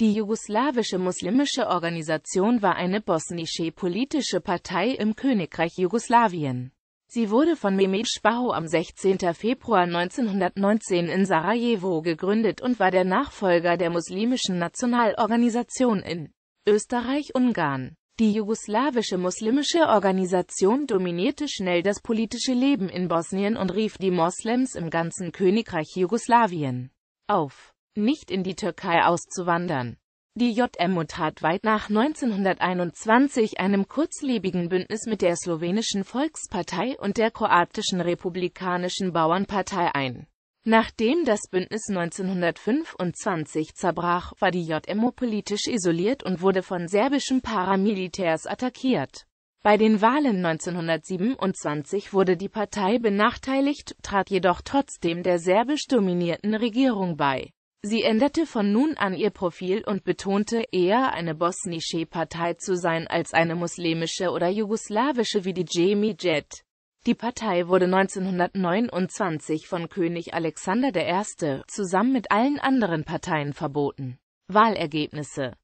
Die jugoslawische muslimische Organisation war eine bosnische politische Partei im Königreich Jugoslawien. Sie wurde von Mehmet Spaho am 16. Februar 1919 in Sarajevo gegründet und war der Nachfolger der muslimischen Nationalorganisation in Österreich-Ungarn. Die jugoslawische muslimische Organisation dominierte schnell das politische Leben in Bosnien und rief die Moslems im ganzen Königreich Jugoslawien auf nicht in die Türkei auszuwandern. Die JMO tat weit nach 1921 einem kurzlebigen Bündnis mit der slowenischen Volkspartei und der kroatischen republikanischen Bauernpartei ein. Nachdem das Bündnis 1925 zerbrach, war die JMO politisch isoliert und wurde von serbischen Paramilitärs attackiert. Bei den Wahlen 1927 wurde die Partei benachteiligt, trat jedoch trotzdem der serbisch dominierten Regierung bei. Sie änderte von nun an ihr Profil und betonte, eher eine bosnische Partei zu sein als eine muslimische oder jugoslawische wie die Jamie Jet. Die Partei wurde 1929 von König Alexander I. zusammen mit allen anderen Parteien verboten. Wahlergebnisse